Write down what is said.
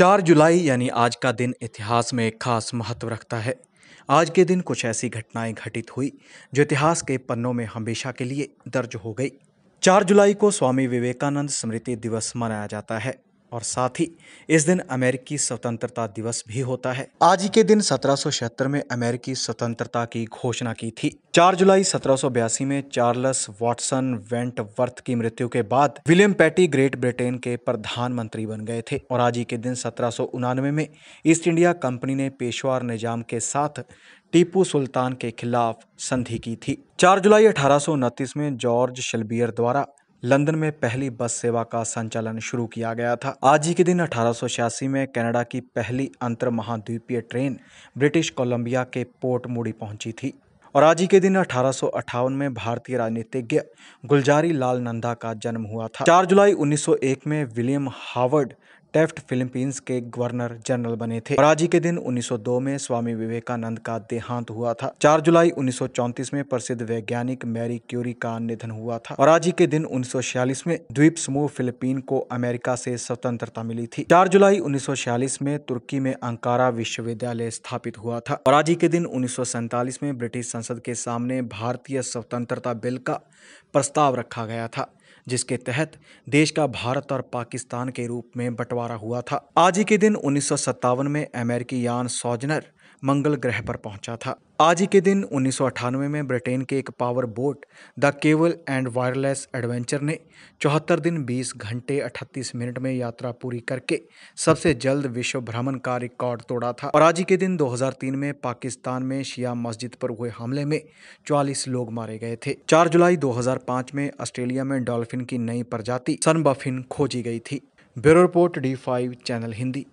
चार जुलाई यानी आज का दिन इतिहास में एक खास महत्व रखता है आज के दिन कुछ ऐसी घटनाएं घटित हुई जो इतिहास के पन्नों में हमेशा के लिए दर्ज हो गई चार जुलाई को स्वामी विवेकानंद स्मृति दिवस मनाया जाता है और साथ ही इस दिन अमेरिकी स्वतंत्रता दिवस भी होता है आज ही के दिन सत्रह में अमेरिकी स्वतंत्रता की घोषणा की थी 4 जुलाई सत्रह में चार्ल्स वेंट वेंटवर्थ की मृत्यु के बाद विलियम पैटी ग्रेट ब्रिटेन के प्रधानमंत्री बन गए थे और आज ही के दिन सत्रह में ईस्ट इंडिया कंपनी ने पेशवार निजाम के साथ टीपू सुल्तान के खिलाफ संधि की थी 4 जुलाई अठारह में जॉर्ज शलबियर द्वारा लंदन में पहली बस सेवा का संचालन शुरू किया गया था आज ही के दिन अठारह में कनाडा की पहली अंतर महाद्वीपीय ट्रेन ब्रिटिश कोलंबिया के पोर्ट मूडी पहुंची थी और आज ही के दिन अठारह में भारतीय राजनीतिज्ञ गुलजारी लाल नंदा का जन्म हुआ था 4 जुलाई 1901 में विलियम हार्वर्ड टेफ्ट फिलीपींस के गवर्नर जनरल बने थे और आज ही के दिन 1902 में स्वामी विवेकानंद का देहांत हुआ था 4 जुलाई 1934 में प्रसिद्ध वैज्ञानिक मैरी क्यूरी का निधन हुआ था और आज ही के दिन 1946 में द्वीप समूह फिलीपीन को अमेरिका से स्वतंत्रता मिली थी 4 जुलाई 1946 में तुर्की में अंकारा विश्वविद्यालय स्थापित हुआ था और आज ही के दिन उन्नीस में ब्रिटिश संसद के सामने भारतीय स्वतंत्रता बिल का प्रस्ताव रखा गया था जिसके तहत देश का भारत और पाकिस्तान के रूप में बंटवारा हुआ था आज ही के दिन उन्नीस में अमेरिकी यान सौजनर मंगल ग्रह पर पहुंचा था आज ही के दिन उन्नीस में ब्रिटेन के एक power boat the cable and wireless adventure ने चौहत्तर दिन 20 घंटे 38 मिनट में यात्रा पूरी करके सबसे जल्द विश्व भ्रमण का रिकॉर्ड तोड़ा था और आज ही के दिन 2003 में पाकिस्तान में शिया मस्जिद पर हुए हमले में 44 लोग मारे गए थे 4 जुलाई 2005 में ऑस्ट्रेलिया में डॉल्फिन की नई प्रजाति सनबफिन खोजी गई थी bureau report D five channel Hindi